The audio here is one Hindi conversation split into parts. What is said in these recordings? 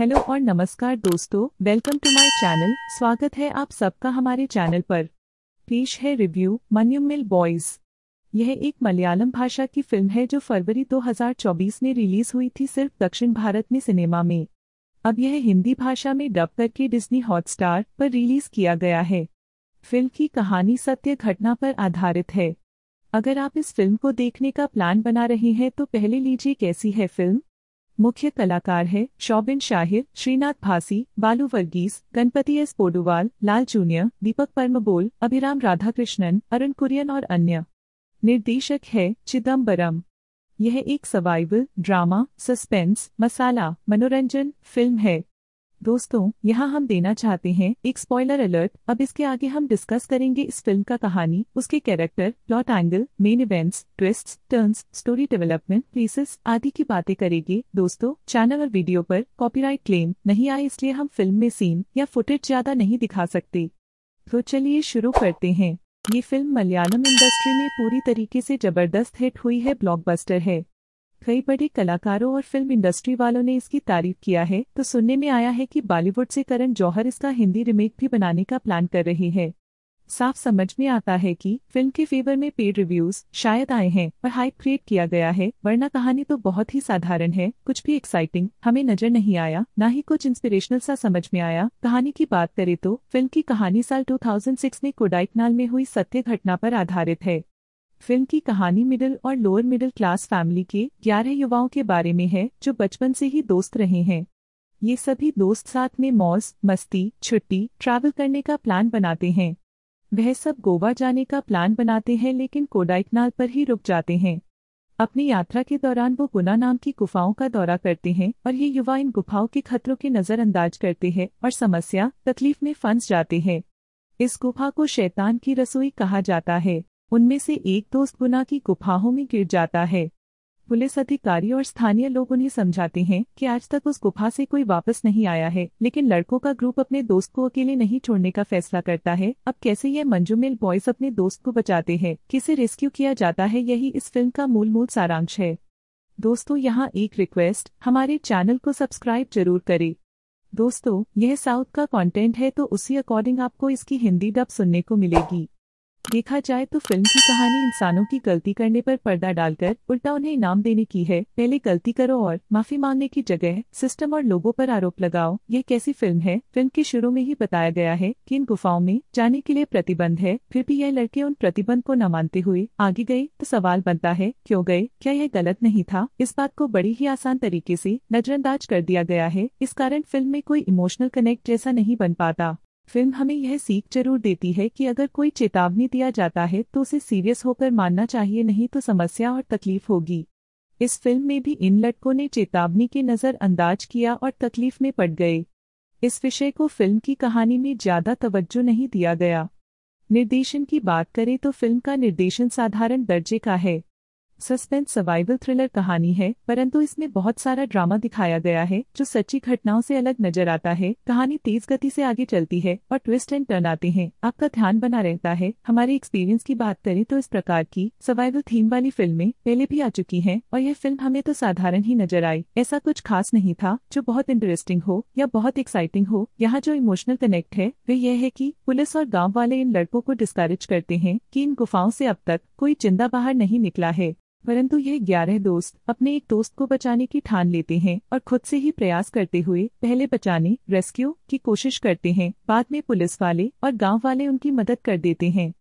हेलो और नमस्कार दोस्तों वेलकम टू माय चैनल स्वागत है आप सबका हमारे चैनल पर पेश है रिव्यू मिल बॉयज यह एक मलयालम भाषा की फिल्म है जो फरवरी 2024 में रिलीज हुई थी सिर्फ दक्षिण भारत में सिनेमा में अब यह हिंदी भाषा में डब करके डिज्नी हॉटस्टार पर रिलीज किया गया है फिल्म की कहानी सत्य घटना पर आधारित है अगर आप इस फिल्म को देखने का प्लान बना रहे हैं तो पहले लीजिए कैसी है फिल्म मुख्य कलाकार हैं शोबिन शाहिर श्रीनाथ भासी बालू वर्गीस गणपति एस पोडुवाल लाल जूनियर दीपक परमबोल अभिराम राधाकृष्णन अरुण कुरियन और अन्य निर्देशक है चिदम्बरम यह एक सर्वाइवल ड्रामा सस्पेंस मसाला मनोरंजन फिल्म है दोस्तों यहाँ हम देना चाहते हैं एक स्पॉइलर अलर्ट अब इसके आगे हम डिस्कस करेंगे इस फिल्म का कहानी उसके character plot angle main events twist turns story development places आदि की बातें करेंगे दोस्तों चैनल और वीडियो पर कॉपीराइट क्लेम नहीं आए इसलिए हम फिल्म में सीन या फुटेज ज्यादा नहीं दिखा सकते तो चलिए शुरू करते हैं ये फिल्म मलयालम इंडस्ट्री में पूरी तरीके से जबरदस्त हिट हुई है ब्लॉकबस्टर है कई बड़े कलाकारों और फिल्म इंडस्ट्री वालों ने इसकी तारीफ किया है तो सुनने में आया है कि बॉलीवुड से करण जौहर इसका हिंदी रिमेक भी बनाने का प्लान कर रही है साफ समझ में आता है कि फिल्म के फेवर में पेड रिव्यूज शायद आए हैं और हाइप क्रिएट किया गया है वरना कहानी तो बहुत ही साधारण है कुछ भी एक्साइटिंग हमें नजर नहीं आया न ही कुछ इंस्पिरेशनल सा समझ में आया कहानी की बात करें तो फिल्म की कहानी साल 2006 में कोडाइकनाल में हुई सत्य घटना पर आधारित है फिल्म की कहानी मिडिल और लोअर मिडिल क्लास फैमिली के ग्यारह युवाओं के बारे में है जो बचपन से ही दोस्त रहे हैं ये सभी दोस्त साथ में मौज मस्ती छुट्टी ट्रैवल करने का प्लान बनाते हैं वह सब गोवा जाने का प्लान बनाते हैं लेकिन कोडाइकनाल पर ही रुक जाते हैं अपनी यात्रा के दौरान वो गुना नाम की गुफाओं का दौरा करते हैं और ये युवा इन गुफाओं के खतरों के नज़रअंदाज करते हैं और समस्या तकलीफ में फंस जाते हैं इस गुफा को शैतान की रसोई कहा जाता है उनमें से एक दोस्त गुना की गुफाहों में गिर जाता है पुलिस अधिकारी और स्थानीय लोग उन्हें समझाते हैं कि आज तक उस गुफा से कोई वापस नहीं आया है लेकिन लड़कों का ग्रुप अपने दोस्त को अकेले नहीं छोड़ने का फैसला करता है अब कैसे यह मंजुमेल बॉयज अपने दोस्त को बचाते हैं किसे रेस्क्यू किया जाता है यही इस फिल्म का मूल मूल सारांश है दोस्तों यहाँ एक रिक्वेस्ट हमारे चैनल को सब्सक्राइब जरूर करें दोस्तों यह साउथ का कंटेंट है तो उसी अकॉर्डिंग आपको इसकी हिंदी डब सुनने को मिलेगी देखा जाए तो फिल्म की कहानी इंसानों की गलती करने पर पर्दा डालकर उल्टा उन्हें इनाम देने की है पहले गलती करो और माफी मांगने की जगह सिस्टम और लोगों पर आरोप लगाओ यह कैसी फिल्म है फिल्म के शुरू में ही बताया गया है कि इन गुफाओं में जाने के लिए प्रतिबंध है फिर भी यह लड़के उन प्रतिबंध को न मानते हुए आगे गए तो सवाल बनता है क्यों गए क्या यह गलत नहीं था इस बात को बड़ी ही आसान तरीके ऐसी नजरअंदाज कर दिया गया है इस कारण फिल्म में कोई इमोशनल कनेक्ट जैसा नहीं बन पाता फिल्म हमें यह सीख जरूर देती है कि अगर कोई चेतावनी दिया जाता है तो उसे सीरियस होकर मानना चाहिए नहीं तो समस्या और तकलीफ होगी इस फिल्म में भी इन लड़कों ने चेतावनी के नज़रअंदाज किया और तकलीफ में पड़ गए इस विषय को फिल्म की कहानी में ज़्यादा तवज्जो नहीं दिया गया निर्देशन की बात करें तो फिल्म का निर्देशन साधारण दर्जे का है सस्पेंस सर्वाइवल थ्रिलर कहानी है परंतु इसमें बहुत सारा ड्रामा दिखाया गया है जो सच्ची घटनाओं से अलग नजर आता है कहानी तेज गति से आगे चलती है और ट्विस्ट एंड टर्न आते हैं आपका ध्यान बना रहता है हमारे एक्सपीरियंस की बात करें तो इस प्रकार की सर्वाइवल थीम वाली फिल्में पहले भी आ चुकी है और यह फिल्म हमें तो साधारण ही नजर आई ऐसा कुछ खास नहीं था जो बहुत इंटरेस्टिंग हो या बहुत एक्साइटिंग हो यहाँ जो इमोशनल कनेक्ट है वह यह है की पुलिस और गाँव वाले इन लड़कों को डिस्करेज करते हैं की इन गुफाओं ऐसी अब तक कोई जिंदा बाहर नहीं निकला है परंतु यह ग्यारह दोस्त अपने एक दोस्त को बचाने की ठान लेते हैं और खुद से ही प्रयास करते हुए पहले बचाने रेस्क्यू की कोशिश करते हैं बाद में पुलिस वाले और गांव वाले उनकी मदद कर देते हैं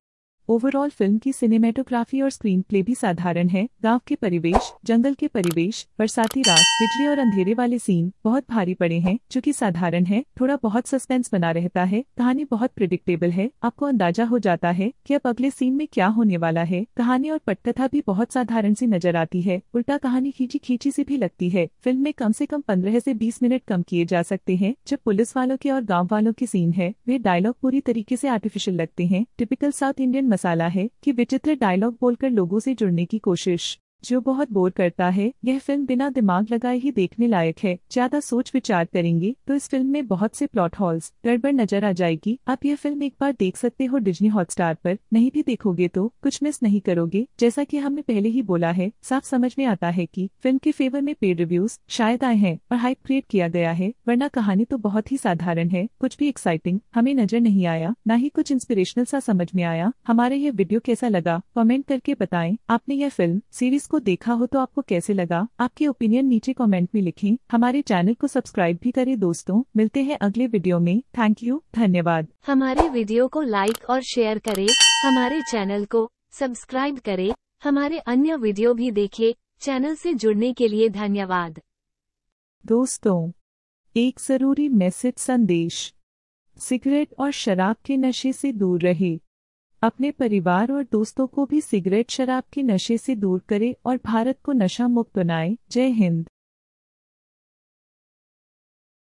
ओवरऑल फिल्म की सिनेमेटोग्राफी और स्क्रीन प्ले भी साधारण है गांव के परिवेश जंगल के परिवेश बरसाती रात बिजली और अंधेरे वाले सीन बहुत भारी पड़े हैं जो कि साधारण है थोड़ा बहुत सस्पेंस बना रहता है कहानी बहुत प्रिडिक्टेबल है आपको अंदाजा हो जाता है कि अब अगले सीन में क्या होने वाला है कहानी और पटकथा भी बहुत साधारण सी नजर आती है उल्टा कहानी खींची खींची सी भी लगती है फिल्म में कम से कम पंद्रह से बीस मिनट कम किए जा सकते हैं जब पुलिस वालों के और गाँव वालों के सीन है वे डायलॉग पूरी तरीके से आर्टिफिशियल लगते हैं टिपिकल साउथ इंडियन मसाला है कि विचित्र डायलॉग बोलकर लोगों से जुड़ने की कोशिश जो बहुत बोर करता है यह फिल्म बिना दिमाग लगाए ही देखने लायक है ज्यादा सोच विचार करेंगे तो इस फिल्म में बहुत से प्लॉट हॉल्स गड़बड़ नजर आ जाएगी आप यह फिल्म एक बार देख सकते हो डिजनी हॉटस्टार पर नहीं भी देखोगे तो कुछ मिस नहीं करोगे जैसा कि हमने पहले ही बोला है साफ समझ में आता है की फिल्म के फेवर में पेड रिव्यूज शायद आए हैं और हाइप क्रिएट किया गया है वरना कहानी तो बहुत ही साधारण है कुछ भी एक्साइटिंग हमें नजर नहीं आया न ही कुछ इंस्पिरेशनल सा समझ में आया हमारे यह वीडियो कैसा लगा कॉमेंट करके बताए आपने यह फिल्म सीरीज को देखा हो तो आपको कैसे लगा आपके ओपिनियन नीचे कमेंट में लिखें हमारे चैनल को सब्सक्राइब भी करें दोस्तों मिलते हैं अगले वीडियो में थैंक यू धन्यवाद हमारे वीडियो को लाइक और शेयर करे हमारे चैनल को सब्सक्राइब करे हमारे अन्य वीडियो भी देखे चैनल से जुड़ने के लिए धन्यवाद दोस्तों एक जरूरी मैसेज संदेश सिगरेट और शराब के नशे से दूर रहे अपने परिवार और दोस्तों को भी सिगरेट शराब के नशे से दूर करें और भारत को नशा मुक्त बनाएं जय हिंद